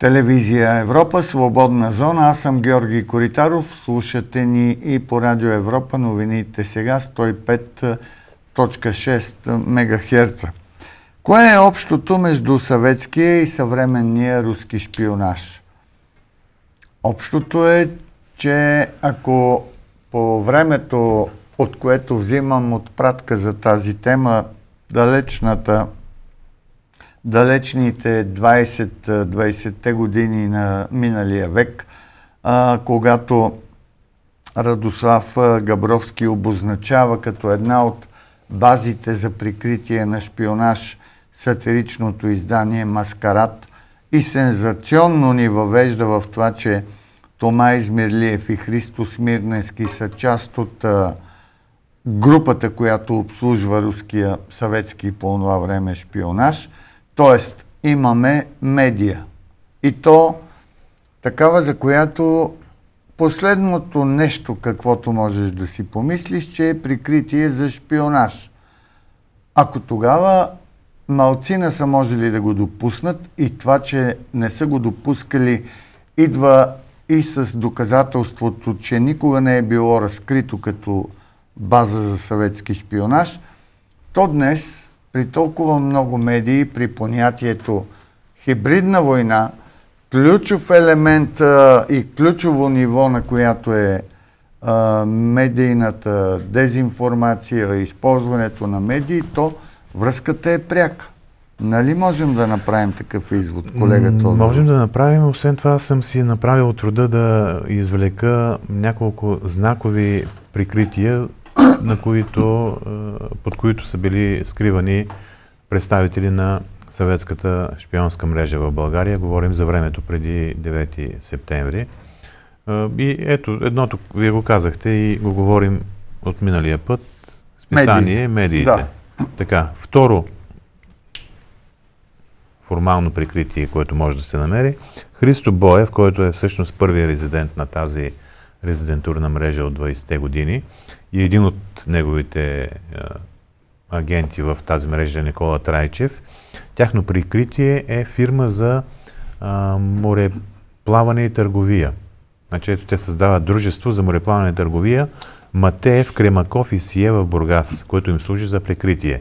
Телевизия Европа, Свободна зона. Аз съм Георги Коритаров. Слушате ни и по Радио Европа. Новините сега 105.6 МГц. Кое е общото между съветския и съвременния руски шпионаж? Общото е, че ако по времето, от което взимам отпратка за тази тема, далечната далечните 20-20-те години на миналия век, а, когато Радослав Габровски обозначава като една от базите за прикритие на шпионаж сатиричното издание Маскарад и сензационно ни въвежда в това, че Тома Измирлиев и Христо Смирненски са част от а, групата, която обслужва руския съветски по това време шпионаж – Тоест, имаме медия. И то такава, за която последното нещо, каквото можеш да си помислиш, че е прикритие за шпионаж. Ако тогава малцина са можели да го допуснат и това, че не са го допускали, идва и с доказателството, че никога не е било разкрито като база за съветски шпионаж, то днес при толкова много медии, при понятието хибридна война, ключов елемент а, и ключово ниво, на която е а, медийната дезинформация, използването на медии, то връзката е пряка. Нали можем да направим такъв извод, колега Тодоров? Можем да направим. Освен това съм си направил труда да извлека няколко знакови прикрития които, под които са били скривани представители на съветската шпионска мрежа в България. Говорим за времето преди 9 септември. И ето, едното, вие го казахте и го говорим от миналия път. Списание, Медии. медиите. Да. Така, второ формално прикритие, което може да се намери. Христо Боев, който е всъщност първият резидент на тази резидентурна мрежа от 20-те години. И един от неговите агенти в тази мрежа, е Никола Трайчев, тяхно прикритие е фирма за мореплаване и търговия. Значи ето те създават дружество за мореплаване и търговия Матеев, Кремаков и Сиева в Бургас, което им служи за прикритие.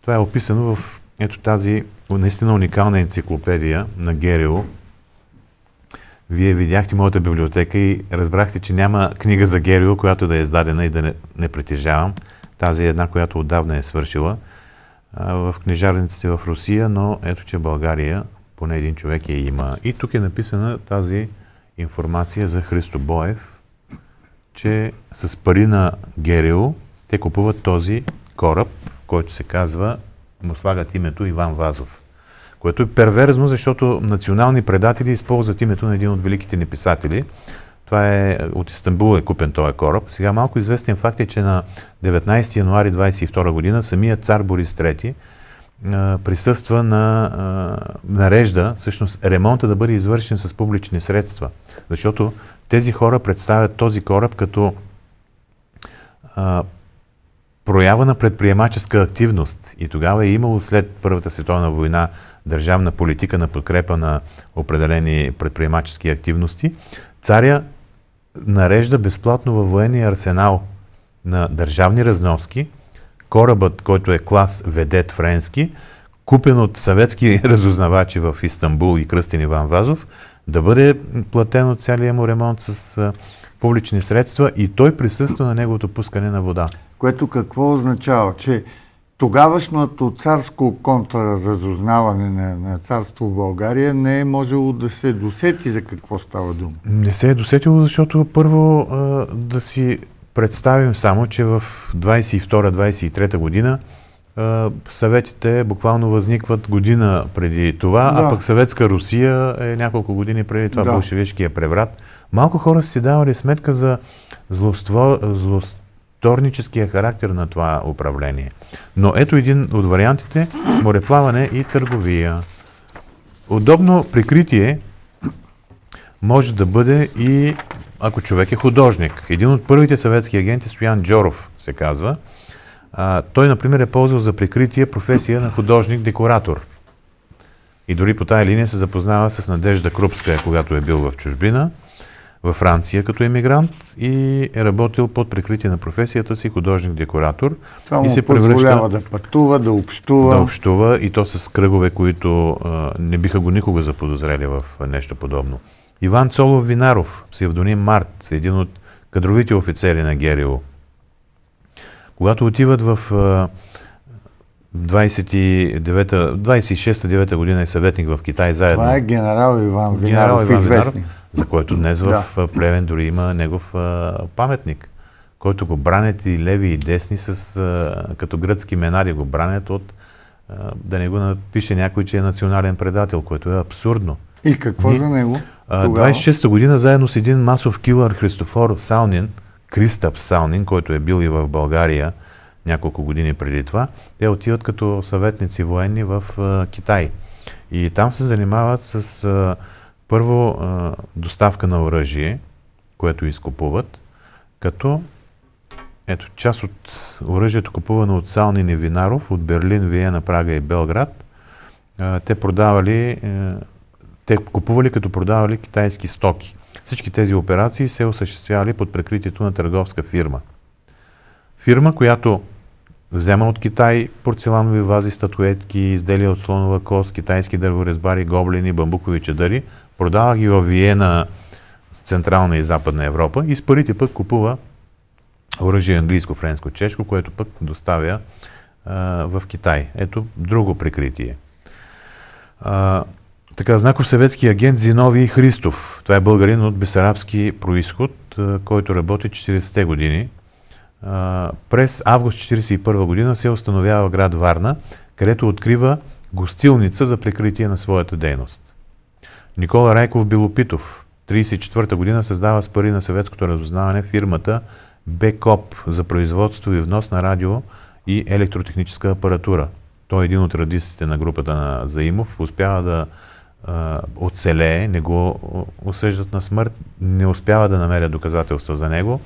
Това е описано в ето тази наистина уникална енциклопедия на Герио, вие видяхте моята библиотека и разбрахте, че няма книга за Герио, която да е издадена и да не, не притежавам. Тази е една, която отдавна е свършила а, в книжарниците в Русия, но ето, че България поне един човек я има. И тук е написана тази информация за Христо Боев, че с пари на Герио те купуват този кораб, който се казва, му слагат името Иван Вазов което е перверзно, защото национални предатели използват името на един от великите ни писатели. Това е от Истанбул е купен този кораб. Сега малко известен факт е, че на 19 януари 22 година самия цар Борис III присъства на нарежда, всъщност ремонта да бъде извършен с публични средства. Защото тези хора представят този кораб като проява на предприемаческа активност. И тогава е имало след Първата световна война държавна политика на подкрепа на определени предприемачески активности. Царя нарежда безплатно във военния арсенал на държавни разноски корабът, който е клас Ведет френски, купен от съветски разузнавачи в Истанбул и Кръстин Иван Вазов, да бъде платен от целия му ремонт с публични средства и той присъства на неговото пускане на вода. Което какво означава? Че тогавашното царско контраразузнаване на, на царство в България не е можело да се досети за какво става дума. Не се е досетило, защото първо а, да си представим само, че в 22-23 година съветите буквално възникват година преди това, да. а пък съветска Русия е няколко години преди това да. болшевишкия преврат. Малко хора си давали сметка за злоство, злосторническия характер на това управление. Но ето един от вариантите – мореплаване и търговия. Удобно прикритие може да бъде и ако човек е художник. Един от първите съветски агенти, Стоян Джоров се казва – а, той, например, е ползвал за прикритие професия на художник-декоратор. И дори по тая линия се запознава с Надежда Крупска, когато е бил в чужбина, във Франция като емигрант и е работил под прикритие на професията си художник-декоратор. Това и се превръща, да пътува, да общува. Да общува и то с кръгове, които а, не биха го никога заподозрели в нещо подобно. Иван Цолов Винаров, псевдоним Март, един от кадровите офицери на Герио, когато отиват в 26-9 година и е съветник в Китай заедно. Това е генерал Иван Винаров, генерал Иван Винаров за който днес в да. Плевен дори има негов а, паметник, който го бранят и леви и десни с, а, като гръцки менари го бранят от а, да не го напише някой, че е национален предател, което е абсурдно. И какво за него? 26-та година заедно с един масов килър Христофор Салнин, Кристап Салнин, който е бил и в България няколко години преди това, те отиват като съветници военни в а, Китай. И там се занимават с а, първо а, доставка на оръжие, което изкупуват, като ето, част от оръжието купувано от Саунин и Винаров, от Берлин, Виена, Прага и Белград, те продавали, те купували като продавали китайски стоки. Всички тези операции се осъществявали под прикритието на търговска фирма. Фирма, която взема от Китай порцеланови вази, статуетки, изделия от слонова кост, китайски дърворезбари, гоблини, бамбукови чадари, продава ги в Виена, Централна и Западна Европа и с парите пък купува оръжие английско, френско, чешко, което пък доставя а, в Китай. Ето друго прикритие. А, така, знаков съветски агент Зиновий Христов. Това е българин от бесарабски происход, който работи 40-те години. През август 1941 година се установява в град Варна, където открива гостилница за прикритие на своята дейност. Никола Райков Билопитов, 1934 година създава с пари на съветското разузнаване фирмата БЕКОП за производство и внос на радио и електротехническа апаратура. Той е един от радистите на групата на Заимов. Успява да оцелее, не го осъждат на смърт, не успява да намеря доказателства за него,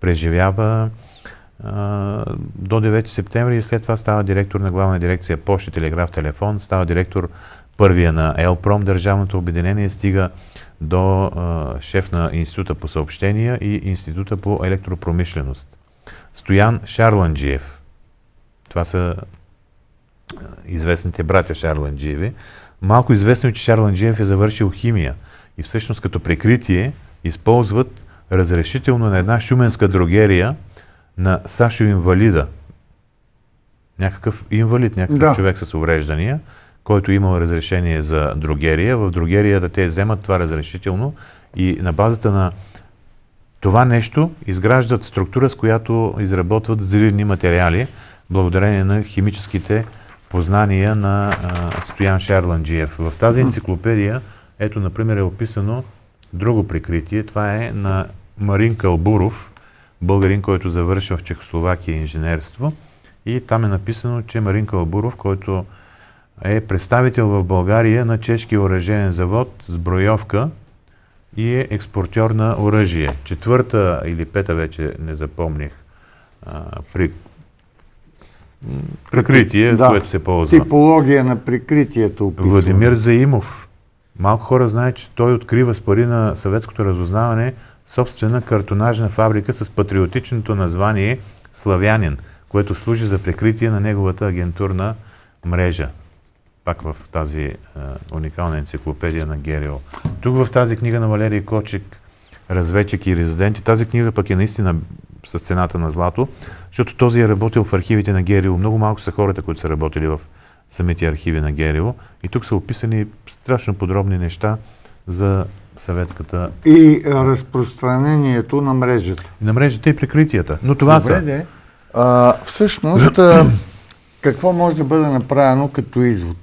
преживява до 9 септември и след това става директор на главна дирекция Пощи, Телеграф, Телефон, става директор първия на Елпром, Държавното обединение, стига до а, шеф на Института по съобщения и Института по електропромишленост. Стоян Шарланджиев. Това са известните братя Шарланджиеви. Малко известно е, че Джиев е завършил химия и всъщност като прикритие използват разрешително на една шуменска дрогерия на Сашо Инвалида. Някакъв инвалид, някакъв да. човек с увреждания, който е имал разрешение за дрогерия. В дрогерията те вземат това разрешително и на базата на това нещо изграждат структура, с която изработват зривни материали, благодарение на химическите познания на а, Стоян Шарланджиев. В тази енциклопедия, ето, например, е описано друго прикритие. Това е на Марин Калбуров, българин, който завършва в Чехословакия инженерство. И там е написано, че Марин Калбуров, който е представител в България на чешки оръжен завод с броевка и е експортьор на оръжие. Четвърта или пета вече не запомних а, при прикритие, да. което се ползва. Типология на прикритието описва. Владимир Заимов. Малко хора знаят, че той открива с пари на съветското разузнаване собствена картонажна фабрика с патриотичното название Славянин, което служи за прикритие на неговата агентурна мрежа. Пак в тази е, уникална енциклопедия на Герио. Тук в тази книга на Валерий Кочик Разведчик и резиденти. Тази книга пък е наистина с цената на злато, защото този е работил в архивите на Герио. Много малко са хората, които са работили в самите архиви на Герио. И тук са описани страшно подробни неща за съветската... И разпространението на мрежата. На мрежата и прикритията. Но това Добре, са... Де. А, всъщност, какво може да бъде направено като извод?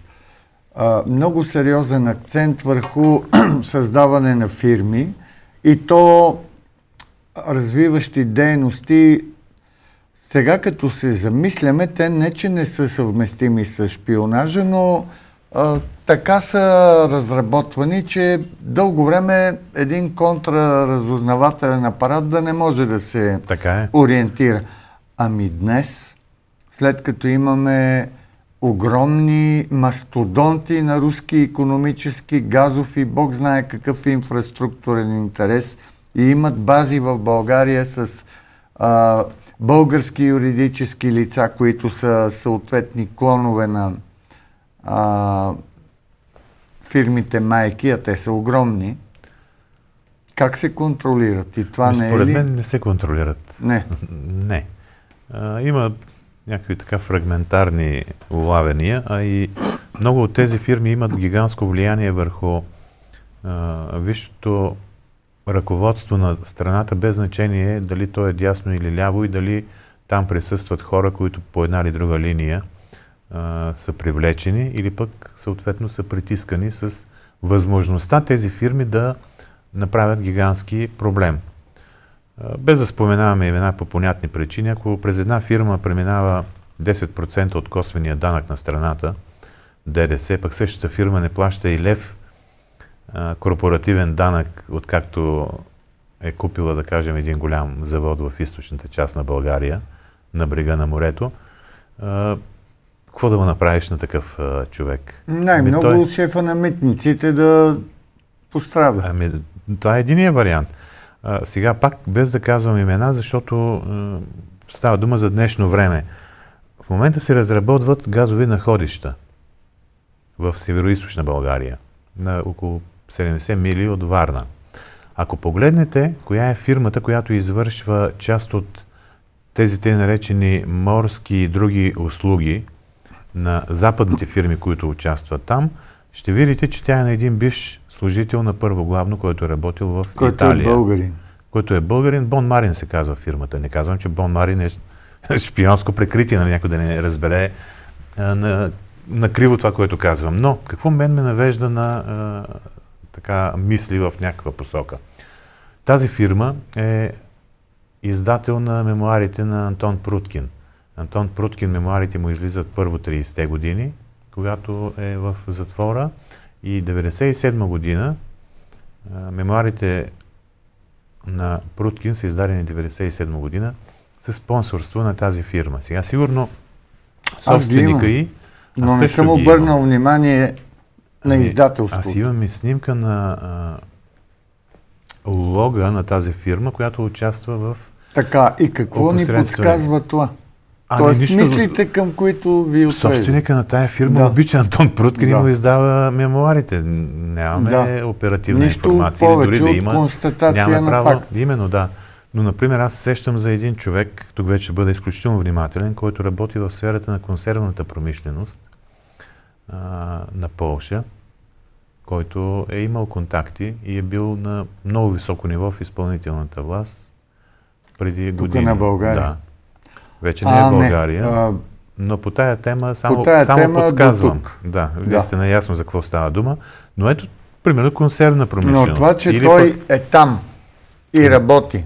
А, много сериозен акцент върху създаване на фирми и то развиващи дейности, сега като се замисляме, те не че не са съвместими с шпионажа, но а, така са разработвани, че дълго време един контраразузнавателен апарат да не може да се е. ориентира. Ами днес, след като имаме огромни мастодонти на руски економически, газов и бог знае какъв инфраструктурен интерес – и имат бази в България с а, български юридически лица, които са съответни клонове на а, фирмите майки, а те са огромни. Как се контролират? И това Ми, не е Според мен не се контролират. Не. не. А, има някакви така фрагментарни улавения, а и много от тези фирми имат гигантско влияние върху а, висшето ръководство на страната, без значение дали то е дясно или ляво и дали там присъстват хора, които по една или друга линия а, са привлечени или пък съответно са притискани с възможността тези фирми да направят гигантски проблем. А, без да споменаваме имена по понятни причини, ако през една фирма преминава 10% от косвения данък на страната, ДДС, пък същата фирма не плаща и лев корпоративен данък, откакто е купила, да кажем, един голям завод в източната част на България, на брега на морето, какво да му направиш на такъв а, човек? Най-много ами той... от шефа на митниците да пострада. Ами, това е единия вариант. А, сега пак без да казвам имена, защото а, става дума за днешно време. В момента се разработват газови находища в северо источна България на около 70 мили от Варна. Ако погледнете коя е фирмата, която извършва част от тези те наречени морски и други услуги на западните фирми, които участват там, ще видите, че тя е на един бивш служител на първо главно, който е работил в който е Италия. Който е българин. Който е българин. Бон Марин се казва фирмата. Не казвам, че Бон Марин е шпионско прикритие, нали някой да не разбере а, на, на криво това, което казвам. Но какво мен ме навежда на а, така мисли в някаква посока. Тази фирма е издател на мемуарите на Антон Пруткин. Антон Пруткин, мемуарите му излизат първо 30-те години, когато е в затвора и 97 година мемуарите на Пруткин са издадени 97 година с спонсорство на тази фирма. Сега сигурно собственика и... Но не съм обърнал внимание на ами, издателство. Аз имам и снимка на а, лога на тази фирма, която участва в Така, и какво ни подсказва това? А, ами, Тоест, не, нищо... мислите към които ви е отвежда. Собственика на тая фирма да. обича Антон Пруткин да. и му издава мемуарите. Нямаме да. оперативна нищо информация. Повече дори да има, констатация нямаме право. Факт. Именно, да. Но, например, аз сещам за един човек, тук вече бъда изключително внимателен, който работи в сферата на консервната промишленост – а, на Полша, който е имал контакти и е бил на много високо ниво в изпълнителната власт преди Тука години. на България. Да. Вече не е България. Не. А, но по тая тема само, по тая само тема подсказвам. Да, вие да. сте наясно за какво става дума. Но ето, примерно, консервна промишленост. Но това, че Или той пък... е там и работи е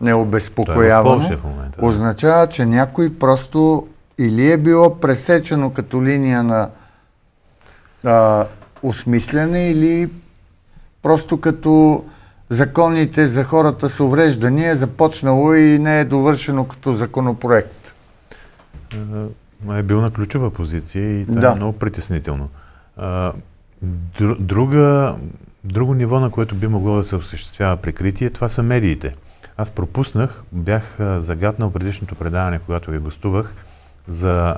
необезпокоявано, е в момента, да. означава, че някой просто или е било пресечено като линия на а, осмислене или просто като законите за хората с увреждания е започнало и не е довършено като законопроект? Е, е, е бил на ключова позиция и това е да. е много притеснително. Друга, друго ниво, на което би могло да се осъществява прикритие, това са медиите. Аз пропуснах, бях загаднал предишното предаване, когато ви гостувах, за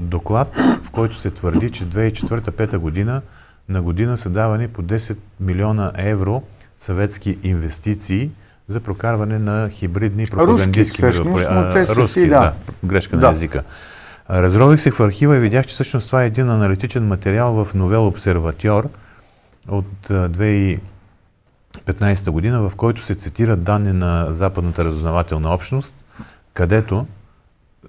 доклад, в който се твърди, че 2004-2005 година на година са давани по 10 милиона евро съветски инвестиции за прокарване на хибридни пропагандистски руски, руски да. да. грешка да. на езика. Разрових се в архива и видях, че всъщност това е един аналитичен материал в новел Обсерватьор от 2015 година, в който се цитират данни на Западната разузнавателна общност, където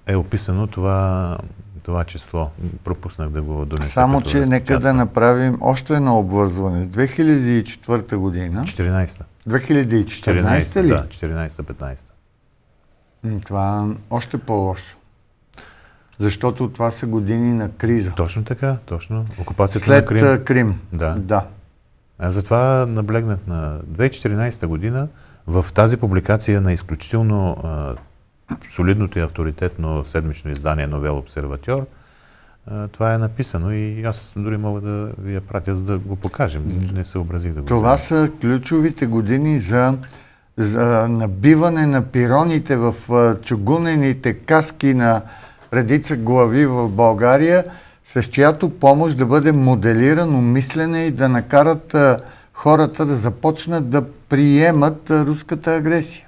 е описано това това число. Пропуснах да го донеса. Само, че нека да направим още едно обвързване. 2004 година... 14 2014 ли? Да, 14-15. Това още по-лошо. Защото това са години на криза. Точно така, точно. Окупацията След на Крим. След Крим. Да. да. А затова наблегнах на 2014 година в тази публикация на изключително солидното и е авторитетно седмично издание Новел Обсерватьор, това е написано и аз дори мога да ви я пратя, за да го покажем. Не съобразих да го Това взема. са ключовите години за, за набиване на пироните в чугунените каски на редица глави в България, с чиято помощ да бъде моделирано мислене и да накарат хората да започнат да приемат руската агресия.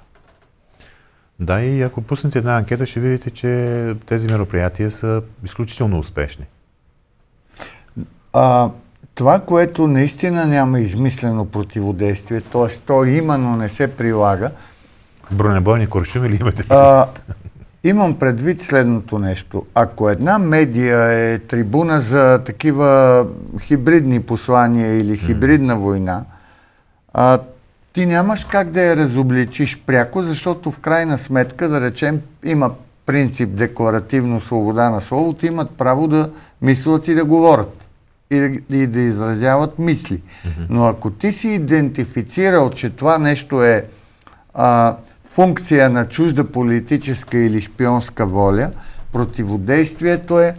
Да, и ако пуснете една анкета, ще видите, че тези мероприятия са изключително успешни. А, това, което наистина няма измислено противодействие, т.е. то има, но не се прилага. Бронебойни куршуми ли имате? А, имам предвид следното нещо. Ако една медия е трибуна за такива хибридни послания или хибридна война, а, ти нямаш как да я разобличиш пряко, защото в крайна сметка, да речем, има принцип декларативно свобода на словото, имат право да мислят и да говорят и да, и да изразяват мисли. Но ако ти си идентифицирал, че това нещо е а, функция на чужда политическа или шпионска воля, противодействието е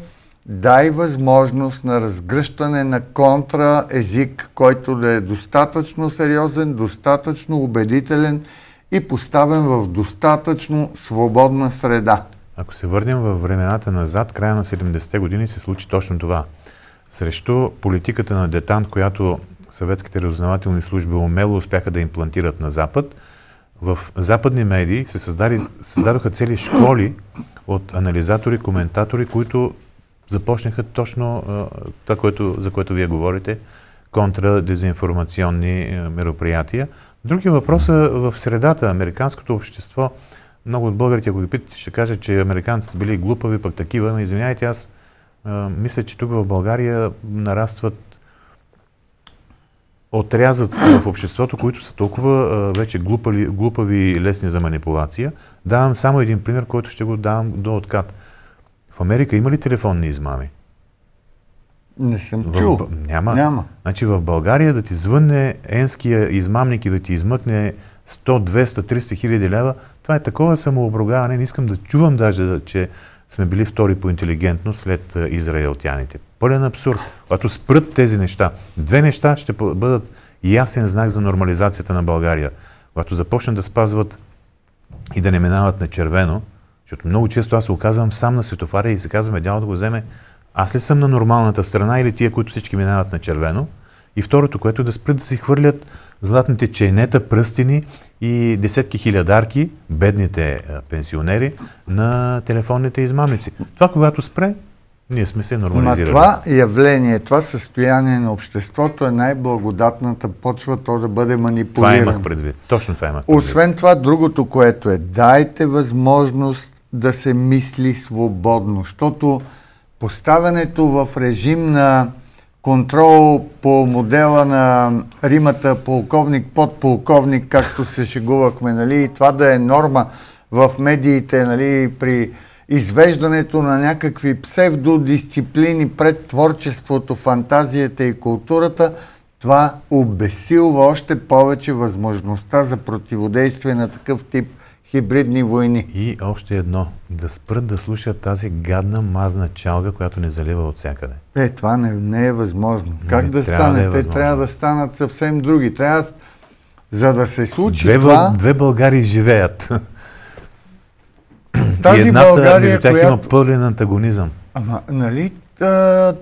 дай възможност на разгръщане на контра език, който да е достатъчно сериозен, достатъчно убедителен и поставен в достатъчно свободна среда. Ако се върнем във времената назад, края на 70-те години се случи точно това. Срещу политиката на детант, която съветските разузнавателни служби умело успяха да имплантират на Запад, в западни медии се създадоха цели школи от анализатори, коментатори, които започнаха точно това, което, за което вие говорите, контрадезинформационни мероприятия. Други въпроса в средата, американското общество, много от българите, ако ги питате, ще кажат, че американците били глупави, пък такива, но извинявайте, аз мисля, че тук в България нарастват отрязът в обществото, които са толкова а, вече глупави, глупави и лесни за манипулация. Давам само един пример, който ще го давам до откат. В Америка има ли телефонни измами? Не съм в... чул. Няма. Няма. Значи в България да ти звънне енския измамник и да ти измъкне 100, 200, 300 хиляди лева, това е такова самообругаване. Не искам да чувам даже, че сме били втори по интелигентност след е, израелтяните. Пълен абсурд. Когато спрат тези неща, две неща ще бъдат ясен знак за нормализацията на България. Когато започнат да спазват и да не минават на червено, защото много често аз се оказвам сам на светофара и се казваме дяло да го вземе, аз ли съм на нормалната страна или тия, които всички минават на червено? И второто, което е да спрят да си хвърлят златните чайнета, пръстени и десетки хилядарки, бедните е, пенсионери, на телефонните измамници. Това, когато спре, ние сме се нормализирали. Но това явление, това състояние на обществото е най-благодатната почва то да бъде манипулирано. Това имах предвид. Точно това имах предвид. Освен това, другото, което е, дайте възможност да се мисли свободно, защото поставянето в режим на контрол по модела на Римата полковник, подполковник, както се шегувахме, нали, и това да е норма в медиите, нали, при извеждането на някакви псевдодисциплини пред творчеството, фантазията и културата, това обесилва още повече възможността за противодействие на такъв тип хибридни войни. И още едно. Да спрат да слушат тази гадна мазна чалга, която не залива от всякъде. Е, това не, не е възможно. Как не, да стане? Да е Те трябва да станат съвсем други. Трябва, за да се случи две, това... Две Българи живеят. Тази и едната България, между тях която... има пълен антагонизъм. Ама, нали, та,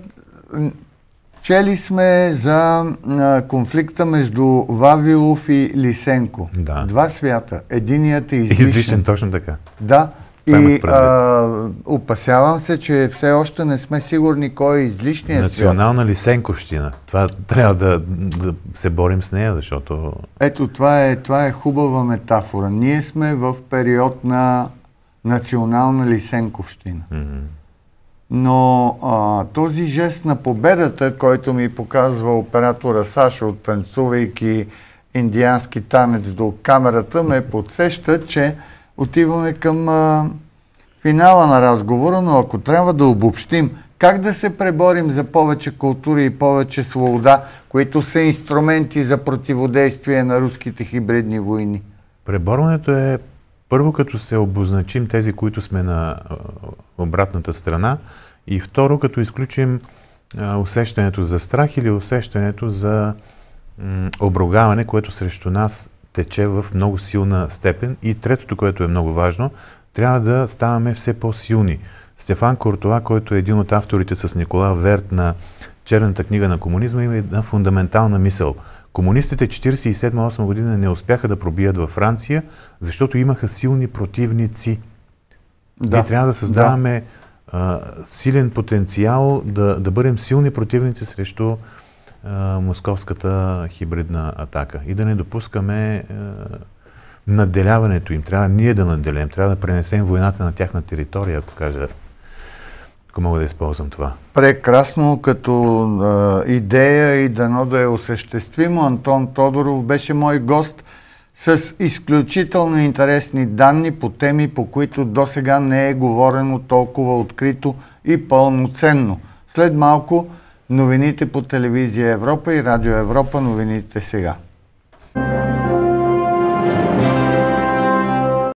Чели сме за а, конфликта между Вавилов и Лисенко. Да. Два свята. Единият е излишен. Излишен, точно така. Да. и а, опасявам се, че все още не сме сигурни кой е излишният Национална Лисенковщина. Това трябва да, да се борим с нея, защото... Ето, това е, това е хубава метафора. Ние сме в период на национална лисенковщина. Mm-hmm. Но а, този жест на победата, който ми показва оператора Саша, танцувайки индиански танец до камерата, ме подсеща, че отиваме към а, финала на разговора, но ако трябва да обобщим как да се преборим за повече култура и повече свобода, които са инструменти за противодействие на руските хибридни войни? Преборването е първо, като се обозначим тези, които сме на обратната страна и второ, като изключим усещането за страх или усещането за обругаване, което срещу нас тече в много силна степен. И третото, което е много важно, трябва да ставаме все по-силни. Стефан Куртова, който е един от авторите с Никола Верт на Черната книга на комунизма, има една фундаментална мисъл – Комунистите 1947-8 година не успяха да пробият във Франция, защото имаха силни противници. Да. Ние трябва да създаваме да. А, силен потенциал, да, да бъдем силни противници срещу а, московската хибридна атака и да не допускаме а, наделяването им. Трябва ние да наделем, трябва да пренесем войната на тяхна територия, ако кажа ако мога да използвам това. Прекрасно като идея и дано да е осъществимо. Антон Тодоров беше мой гост с изключително интересни данни по теми, по които до сега не е говорено толкова открито и пълноценно. След малко новините по телевизия Европа и Радио Европа, новините сега.